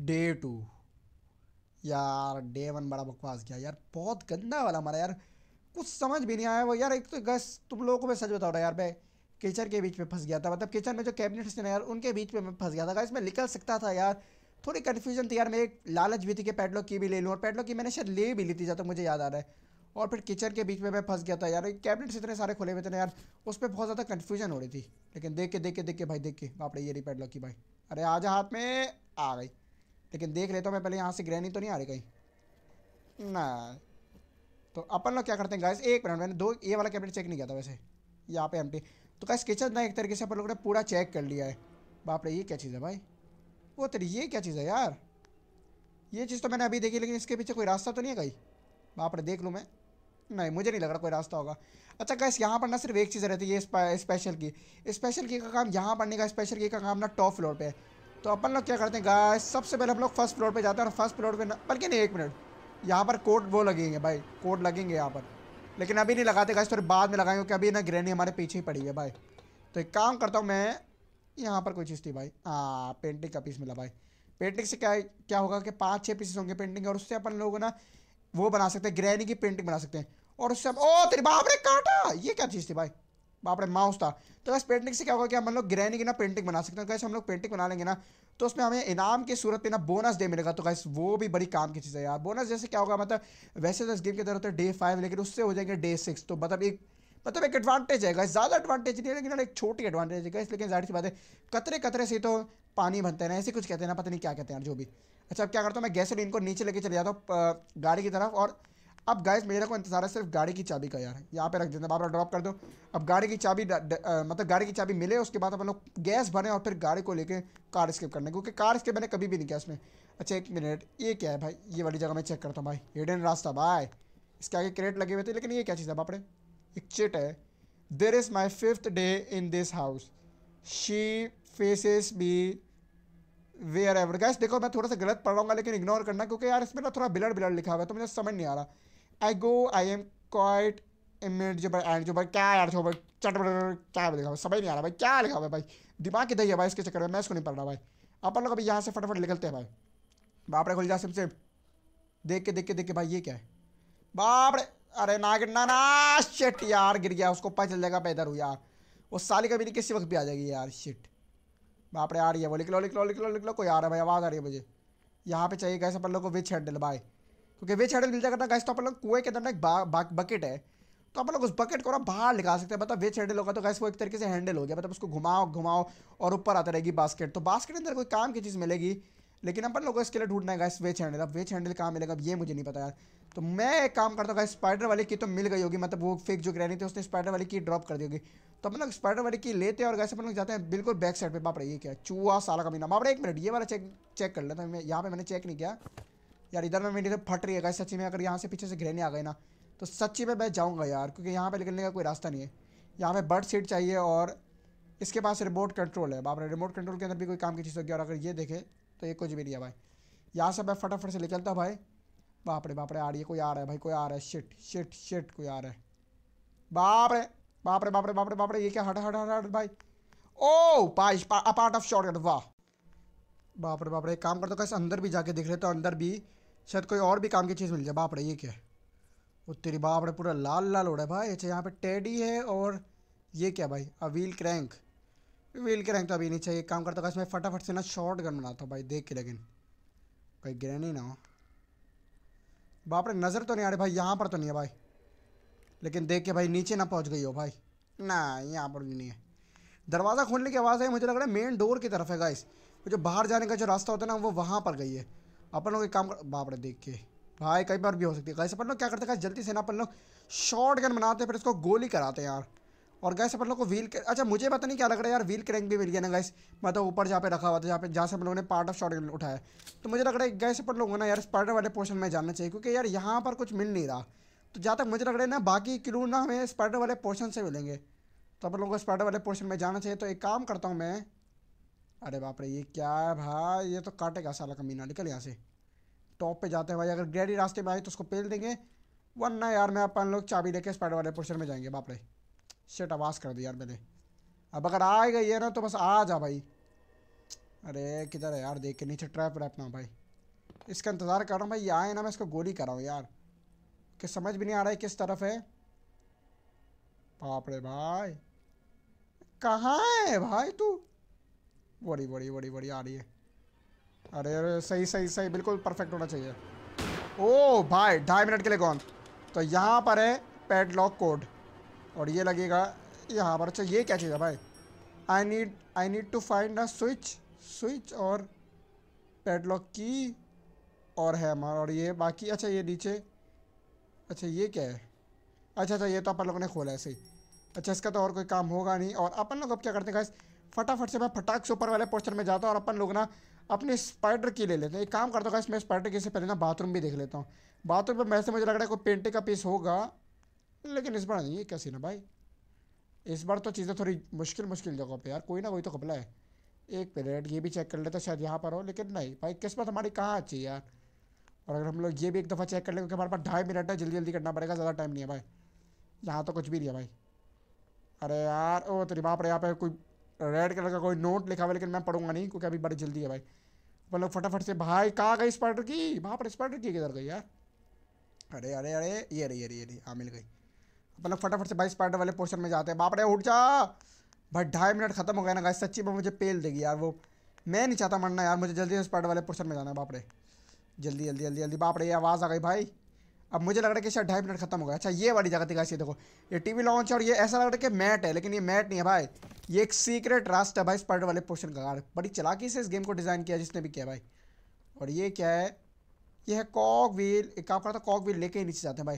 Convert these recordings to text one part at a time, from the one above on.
day two यार day one बड़ा बकवास गया यार बहुत गंदा वाला हमारा यार कुछ समझ भी नहीं आया वो यार एक तो गैस तुम लोगों को मैं सच बता रहा यार मैं किचन के बीच में फंस गया था मतलब किचन में जो कैबिनेट थे यार उनके बीच में मैं फंस गया था गैस मैं निकल सकता था यार थोड़ी कन्फ्यूजन थी यार मेरी लालच भी थी कि पेडलॉक की भी ले लूँ और पेडलॉक की मैंने शायद ले भी ली थी जब तक मुझे याद आ रहा है और फिर किचन के बीच में मैं फंस गया था यार कैबिनेट्स इतने सारे खुले हुए थे ना यार उस पर बहुत ज़्यादा कन्फ्यूजन हो रही थी लेकिन देख के देख के देख के भाई देख के बापड़े ये रही पेडलॉक की भाई अरे जा हाथ में आ गई लेकिन देख लेता हूँ मैं पहले यहाँ से ग्रहण तो नहीं आ रही कहीं ना तो अपन लोग क्या करते हैं गाइस एक मिनट मैंने दो ये वाला कैबिनेट चेक नहीं किया था वैसे यहाँ पे एम्प्टी तो गाइस किचन ना एक तरीके से अपन लोगों ने पूरा चेक कर लिया है बाप रे ये क्या चीज़ है भाई वो तेरी ये क्या चीज़ है यार ये चीज़ तो मैंने अभी देखी लेकिन इसके पीछे कोई रास्ता तो नहीं है कहीं बाप रे देख लूँ मैं नहीं मुझे नहीं लग रहा कोई रास्ता होगा अच्छा गैस यहाँ पर ना सिर्फ एक चीज़ रहती है स्पेशल की स्पेशल की का काम यहाँ पढ़ने का स्पेशल की का काम ना टॉप फ्लोर पर है तो अपन लोग क्या करते हैं गाय सबसे पहले हम लोग फर्स्ट फ्लोर पे जाते हैं और फर्स्ट फ्लोर पे बल्कि नहीं एक मिनट यहाँ पर कोड वो लगेंगे भाई कोट लगेंगे यहाँ पर लेकिन अभी नहीं लगाते गाइस थोड़ी बाद में लगाएंगे क्योंकि अभी ना ग्रेनी हमारे पीछे ही पड़ी है भाई तो एक काम करता हूँ मैं यहाँ पर कोई चीज़ थी भाई हाँ पेंटिंग का पीस मिला भाई पेंटिंग से क्या क्या होगा कि पाँच छः पीसेस होंगे पेंटिंग और उससे अपन लोग ना वो बना सकते हैं ग्रैनी की पेंटिंग बना सकते हैं और उससे ओ तेरी बाप ने काटा ये क्या चीज़ थी भाई आपने माउस था तो कैसे पेंटिंग से क्या होगा कि हम लोग ग्रहण की ना पेंटिंग बना सकते हैं कैसे तो हम लोग पेंटिंग बना लेंगे ना तो उसमें हमें इनाम की सूरत में ना बोनस डे मिलेगा तो कैसे वो भी बड़ी काम की चीज़ है यार बोनस जैसे क्या होगा मतलब वैसे तो इस गेम के अंदर होता है डे फाइव लेकिन उससे हो जाएंगे डे सिक्स तो मतलब एक मतलब एक एडवांटेज है ज़्यादा एडवांटेज नहीं है लेकिन एक छोटी एडवांटेज है लेकिन जाहिर सी बात है कतरे कतरे से तो पानी बनते हैं ना ऐसे कुछ कहते हैं ना पता नहीं क्या कहते हैं जो भी अच्छा अब क्या करता हूँ मैं गैसोलीन को नीचे लेके चले जाता हूँ गाड़ी की तरफ और अब गैस मेरे को इंतजार है सिर्फ गाड़ी की चाबी का यार यहाँ पे रख देते हैं ड्रॉप कर दो अब गाड़ी की चाबी मतलब गाड़ी की चाबी मिले उसके बाद अपन लोग गैस भरें और फिर गाड़ी को लेके कार स्किप करने क्योंकि कार स्किप मैंने कभी भी नहीं किया इसमें अच्छा एक मिनट ये क्या है भाई ये वाली जगह मैं चेक करता हूँ भाई हिडन रास्ता भाई इसके आगे क्रेट लगे हुए थे लेकिन ये क्या चीज़ है बापड़े एक चिट है there is my fifth day in this house she faces be wherever guess देखो मैं थोड़ा सा गलत पढ़ रहा हूँ लेकिन इग्नोर करना क्योंकि यार इसमें ना थोड़ा बिलड़ बिलड़ लिखा हुआ है तो मुझे समझ नहीं आ रहा I go I am quite image जो भाई एंड जो भाई क्या यार जो तो भाई चट क्या लिखा हुआ समझ नहीं आ रहा भाई क्या लिखा हुआ भाई दिमाग दही है भाई इसके चक्कर में मैं इसको नहीं पढ़ रहा भाई अपन लोग अभी यहाँ से फटाफट निकलते हैं भाई बाप रे जा सिम सिम देख के देख के देख के भाई ये क्या है बाप रे अरे ना गिरना ना शिट यार गिर गया उसको पता चल जाएगा मैं इधर हूँ यार वो साली कभी नहीं किसी वक्त भी आ जाएगी यार शिट बाप रे आ रही है वो लिख लो लिख लो लिख लो लिख लो कोई आ रहा है भाई आवाज़ आ रही है मुझे यहाँ पे चाहिए कैसे अपन लोग को विच हैंडल भाई क्योंकि वेज हैंडल मिल जाएगा ना तो अपन लोग कुएं के अंदर ना एक बकेट है तो अपन लोग उस बकेट को ना बाहर निकाल सकते हैं मतलब वेज हैंडल होगा तो गैस वो एक तरीके से हैंडल हो गया मतलब उसको घुमाओ घुमाओ और ऊपर आता रहेगी बास्केट तो बास्केट के अंदर कोई काम की चीज़ मिलेगी लेकिन अपन लोगों को इसके लिए ढूंढना है गैस वेज हैंडल अब वेज हैंडल कहाँ मिलेगा ये मुझे नहीं पता यार तो मैं एक काम करता हूँ स्पाइडर वाली की तो मिल गई होगी मतलब वो फेक जो ग्रैनी थी उसने स्पाइडर वाली की ड्रॉप कर दी होगी तो अपन लोग स्पाइडर वाली की लेते हैं और गैस अपन लोग जाते हैं बिल्कुल बैक साइड पर बाप रही है क्या चूहा साला का महीना बाप एक मिनट ये वाला चेक चेक कर लेता मैं यहाँ पर मैंने चेक नहीं किया यार इधर में मेरी से फट रही है गाइस सच्ची में अगर यहाँ से पीछे से घिरने आ गए ना तो सच्ची में मैं जाऊँगा यार क्योंकि यहाँ पर निकलने का कोई रास्ता नहीं है यहाँ पर बर्ड सीट चाहिए और इसके पास रिमोट कंट्रोल है बाप रे रिमोट कंट्रोल के अंदर भी कोई काम की चीज़ होगी और अगर ये देखे तो ये कुछ भी नहीं है भाई यहाँ से मैं फटाफट से निकलता भाई बाप रे बाप रे आ रही है कोई आ रहा है भाई कोई आ रहा है शिट शिट शिट कोई आ रहा है बाप रे बाप रे बाप रे बाप रे बाप रे ये क्या हट हट हट हट भाई ओ पाइश पार्ट ऑफ शॉर्ट वाह बाप रे बाप रे काम करता कैसे अंदर भी जाके देख रहे तो अंदर भी शायद कोई और भी काम की चीज़ मिल जाए बाप रे ये क्या है वो तेरी बाप रे पूरा लाल लाल हो रहा है भाई अच्छा यहाँ पे टेडी है और ये क्या भाई a wheel crank wheel crank तो अभी नहीं चाहिए काम करता मैं फटाफट से ना शॉर्ट गन बनाता हूँ भाई देख के लेकिन कहीं गिरे नहीं ना हो बाप रे नज़र तो नहीं आ रही भाई यहाँ पर तो नहीं है भाई लेकिन देख के भाई नीचे ना पहुँच गई हो भाई ना यहाँ पर नहीं है दरवाज़ा खोलने की आवाज़ है मुझे लग रहा है मेन डोर की तरफ है गाइस जो बाहर जाने का जो रास्ता होता है ना वो वहाँ पर गई है अपन लोग एक काम कर बाप रे देख के भाई कई बार भी हो सकती है गैस अपन लोग क्या करते हैं जल्दी से ना अपन लोग शॉर्ट गन बनाते हैं फिर इसको गोली कराते हैं यार और गैस अपन लोग को व्हील अच्छा मुझे पता नहीं क्या लग रहा है यार व्हील क्रैंक भी मिल गया ना गैस मतलब ऊपर जहाँ पे रखा हुआ था जहाँ पे जहाँ से हम लोगों ने पार्ट ऑफ शॉर्ट उठाया तो मुझे लग रहा है गैस अपन लोगों ना यार स्पाइडर वाले पोर्शन में जाना चाहिए क्योंकि यार यहाँ पर कुछ मिल नहीं रहा तो जहाँ तक मुझे लग रहा है ना बाकी क्लू ना हमें स्पाइडर वाले पोर्शन से मिलेंगे तो अपन लोगों को स्पाइडर वाले पोर्शन में जाना चाहिए तो एक काम करता हूँ मैं अरे बाप रे ये क्या है भाई ये तो काटेगा साला कमीना निकल यहाँ से टॉप पे जाते हैं भाई अगर गहरी रास्ते में आए तो उसको पेल देंगे वरना यार मैं अपन लोग चाबी लेके स्पाइडर वाले पोर्शन में जाएंगे बाप रे शेट आवाज़ कर दी यार मैंने अब अगर आ गई है ना तो बस आ जा भाई अरे किधर है यार देख के नीचे ट्रैप व्रैप ना भाई इसका इंतज़ार कर रहा हूँ भाई ये आए ना मैं इसको गोली कर रहा हूँ यार कि समझ भी नहीं आ रहा है किस तरफ है बाप रे भाई कहाँ है भाई तू बड़ी बड़ी बड़ी बड़ी आ रही है अरे अरे सही सही सही बिल्कुल परफेक्ट होना चाहिए ओ भाई ढाई मिनट के लिए कौन तो यहाँ पर है लॉक कोड और ये लगेगा यहाँ पर अच्छा ये क्या चीज़ है भाई I need I need to find a switch switch और लॉक की और है हमारा और ये बाकी अच्छा ये नीचे अच्छा ये क्या है अच्छा अच्छा ये तो अपन लोगों ने खोला है सही अच्छा इसका तो और कोई काम होगा नहीं और अपन लोग अब क्या करते हैं फटाफट से मैं फटाक से ऊपर वाले पोस्टर में जाता हूँ और अपन लोग ना अपनी स्पाइडर की ले लेते हैं एक काम करता हूँ इसमें स्पाइडर की से पहले ना बाथरूम भी देख लेता हूँ बाथरूम पर वैसे मुझे लग रहा है कोई पेंटिंग का पीस होगा लेकिन इस बार नहीं है कैसी ना भाई इस बार तो चीज़ें थोड़ी मुश्किल मुश्किल जगहों पर यार कोई ना कोई तो कपला है एक पेरेट ये भी चेक कर लेते शायद यहाँ पर हो लेकिन नहीं भाई किस्मत हमारी कहाँ अच्छी यार और अगर हम लोग ये भी एक दफ़ा चेक कर लें क्योंकि हमारे पास ढाई मिनट है जल्दी जल्दी करना पड़ेगा ज़्यादा टाइम नहीं है भाई यहाँ तो कुछ भी नहीं है भाई अरे यार ओ तेरी बाप रे यहाँ पे कोई रेड कलर का कोई नोट लिखा हुआ लेकिन मैं पढ़ूंगा नहीं क्योंकि अभी बड़ी जल्दी है भाई मतलब लोग फटाफट से भाई कहाँ गई स्पाइडर की वहाँ पर स्पाइडर की किधर गई यार अरे अरे अरे ये अरे ये अरे ये रही हाँ मिल गई मतलब लोग फटाफट से भाई स्पाइडर वाले पोर्शन में जाते हैं बाप रे उठ जा भाई ढाई मिनट खत्म हो गया ना गाइस सच्ची में मुझे पेल देगी यार वो मैं नहीं चाहता मरना यार मुझे जल्दी से स्पाइडर वाले पोर्शन में जाना है बाप रे जल्दी जल्दी जल्दी जल्दी बाप रे आवाज़ आ गई भाई अब मुझे लग रहा है कि शायद ढाई मिनट खत्म हो गया अच्छा ये वाली जगह दिखाई देखो ये टीवी लॉन्च है और ये ऐसा लग रहा है कि मैट है लेकिन ये मैट नहीं है भाई ये एक सीक्रेट रास्ता है भाई इस स्पाइडर वाले पोर्शन का गार्ड बड़ी चलाकी से इस गेम को डिज़ाइन किया जिसने भी किया भाई और ये क्या है ये है कॉक व्हील एक काम करता कॉक व्हील लेके ही नीचे जाते हैं भाई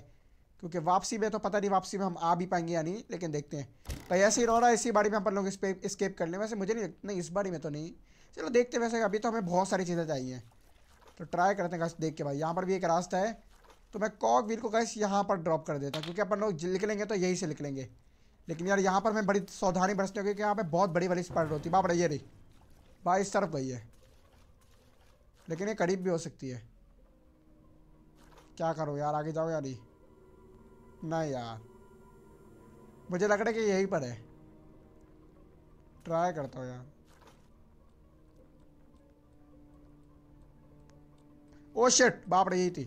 क्योंकि वापसी में तो पता नहीं वापसी में हम आ भी पाएंगे या नहीं लेकिन देखते हैं तो ऐसे ही रह रहा है इसी बाड़ी में हम लोग स्केप कर लें वैसे मुझे नहीं नहीं इस बाड़ी में तो नहीं चलो देखते हैं वैसे अभी तो हमें बहुत सारी चीज़ें चाहिए तो ट्राई करते हैं देख के भाई यहाँ पर भी एक रास्ता है तो मैं कॉक व्हील को कैसे यहाँ पर ड्रॉप कर देता क्योंकि अपन लोग लिख लेंगे तो यहीं से लिख लेंगे लेकिन यार यहाँ पर मैं बड़ी सावधानी बरसती हूँ क्योंकि यहाँ पे बहुत बड़ी बड़ी स्पर्ट होती है बाप ये रही भाई इस तरफ गई है लेकिन ये करीब भी हो सकती है क्या करो यार आगे जाओ यार नहीं यार मुझे लग रहा है कि यहीं पर है ट्राई करता हूँ यार ओ oh शिट बाप रही थी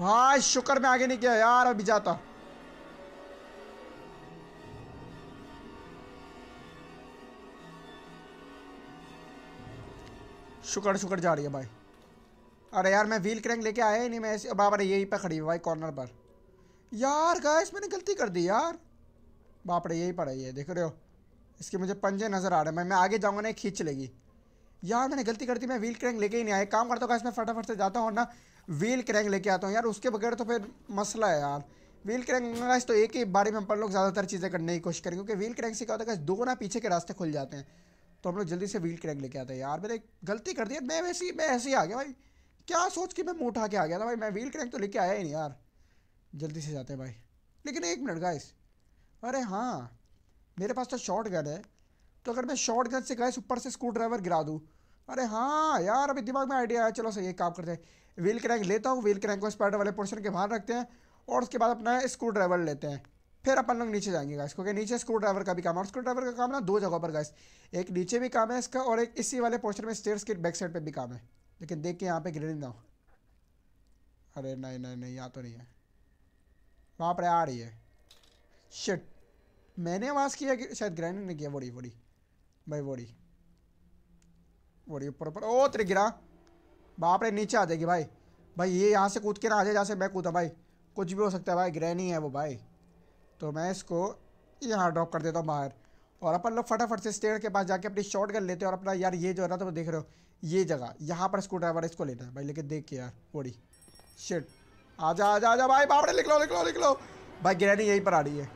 हाँ शुक्र में आगे नहीं किया यार अभी जाता शुक्र शुक्र जा रही है भाई अरे यार मैं व्हील क्रैंक लेके आया ही नहीं मैं ऐसे बाप अरे यहीं पे खड़ी हुई भाई कॉर्नर पर यार गैस मैंने गलती कर दी यार बाप रे यही पड़ा है देख रहे हो इसके मुझे पंजे नज़र आ रहे हैं मैं मैं आगे जाऊँगा ना खींच लेगी यार मैंने गलती कर दी मैं व्हील क्रैंक लेके ही नहीं आया काम करता हूँ इसमें फटाफट से जाता हूँ ना व्हील क्रैंक लेके आता हूँ यार उसके बगैर तो फिर मसला है यार व्हील क्रैंक तो एक ही बारे में हम लोग ज़्यादातर चीज़ें करने की कोशिश करेंगे क्योंकि व्हील क्रैंक से क्या होता है दो ना पीछे के रास्ते खुल जाते हैं तो हम लोग जल्दी से व्हील क्रैंक लेके आते हैं यार मैंने गलती कर दी मैं वैसे मैं ऐसे ही आ गया भाई क्या सोच के मैं मुँह उठा के आ गया था भाई मैं व्हील क्रैंक तो लेके आया ही नहीं यार जल्दी से जाते हैं भाई लेकिन एक मिनट गाइस अरे हाँ मेरे पास तो शॉर्ट गन है तो अगर मैं शॉर्ट गन से गैस ऊपर से स्क्रू ड्राइवर गिरा दूँ अरे हाँ यार अभी दिमाग में आइडिया आया चलो सही एक काम करते हैं व्हील क्रैंक लेता हूँ व्हील क्रैंक को स्पाइडर वाले पोर्शन के बाहर रखते हैं और उसके बाद अपना स्क्रू ड्राइवर लेते हैं फिर अपन लोग नीचे जाएंगे गैस क्योंकि नीचे स्क्रू ड्राइवर का भी काम है और स्क्रू ड्राइवर का काम ना दो जगहों पर गैस एक नीचे भी काम है इसका और एक इसी वाले पोर्शन में स्टेयर्स के बैक साइड पर भी काम है लेकिन देख के यहाँ पर गिर ना हो अरे नहीं नहीं नहीं यहाँ तो नहीं है वहाँ पर आ रही है शिट मैंने आवाज़ किया कि शायद ग्रैंड ने किया बड़ी बड़ी भाई वोड़ी वोड़ी ऊपर ऊपर ओ तेरे गिरा बाप रे नीचे आ जाएगी भाई भाई ये यहाँ से कूद के ना आ जाए जहाँ से मैं कूदा भाई कुछ भी हो सकता है भाई ग्रह नहीं है वो भाई तो मैं इसको यहाँ ड्रॉप कर देता हूँ बाहर और अपन लोग फटाफट से स्टेड के पास जाके अपनी शॉर्ट कर लेते हैं और अपना यार ये जो है ना तो देख रहे हो ये जगह यहाँ पर स्क्रू ड्राइवर इसको लेना है भाई लेकिन देख के यार वोड़ी शिट आजा आजा आजा भाई बापड़े लो लिख लो भाई ग्रहणी यहीं पर आ रही है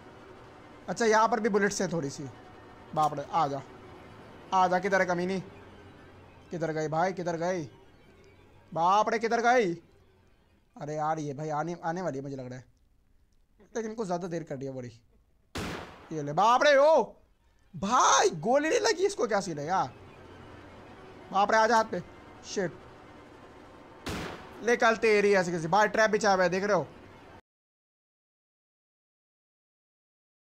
अच्छा यहाँ पर भी बुलेट्स हैं थोड़ी सी बापड़े आ जा आ जा किधर है कमीनी किधर गए भाई किधर गए बाप रे किधर गई अरे आ रही है भाई आने आने वाली है मुझे लग रहा है लेकिन कुछ ज़्यादा देर कर दिया बड़ी ये ले बाप रे ओ भाई गोली नहीं लगी इसको क्या सीन है यार बाप रे आजा हाथ पे शिट ले कल तेरी ऐसी किसी भाई ट्रैप बिछा हुआ है देख रहे हो